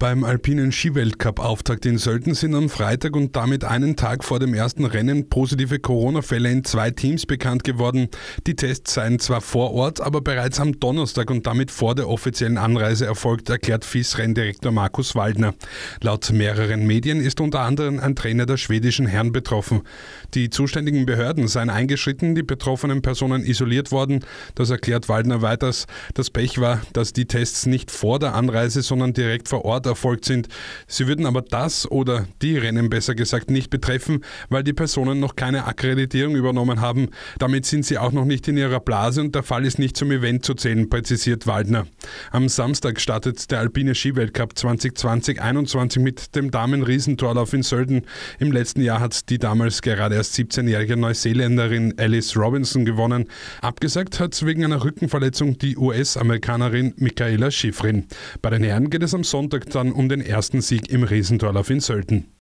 Beim alpinen Skiweltcup-Auftakt in Sölden sind am Freitag und damit einen Tag vor dem ersten Rennen positive Corona-Fälle in zwei Teams bekannt geworden. Die Tests seien zwar vor Ort, aber bereits am Donnerstag und damit vor der offiziellen Anreise erfolgt, erklärt FIS-Renndirektor Markus Waldner. Laut mehreren Medien ist unter anderem ein Trainer der schwedischen Herren betroffen. Die zuständigen Behörden seien eingeschritten, die betroffenen Personen isoliert worden. Das erklärt Waldner weiters. Das Pech war, dass die Tests nicht vor der Anreise, sondern direkt vor Ort erfolgt sind. Sie würden aber das oder die Rennen besser gesagt nicht betreffen, weil die Personen noch keine Akkreditierung übernommen haben. Damit sind sie auch noch nicht in ihrer Blase und der Fall ist nicht zum Event zu zählen, präzisiert Waldner. Am Samstag startet der Alpine Skiweltcup 2020-21 mit dem Damen-Riesentorlauf in Sölden. Im letzten Jahr hat die damals gerade erst 17-jährige Neuseeländerin Alice Robinson gewonnen. Abgesagt hat wegen einer Rückenverletzung die US-Amerikanerin Michaela Schifrin. Bei den Herren geht es am Sonntag dann um den ersten Sieg im Riesentorlauf in Sölden.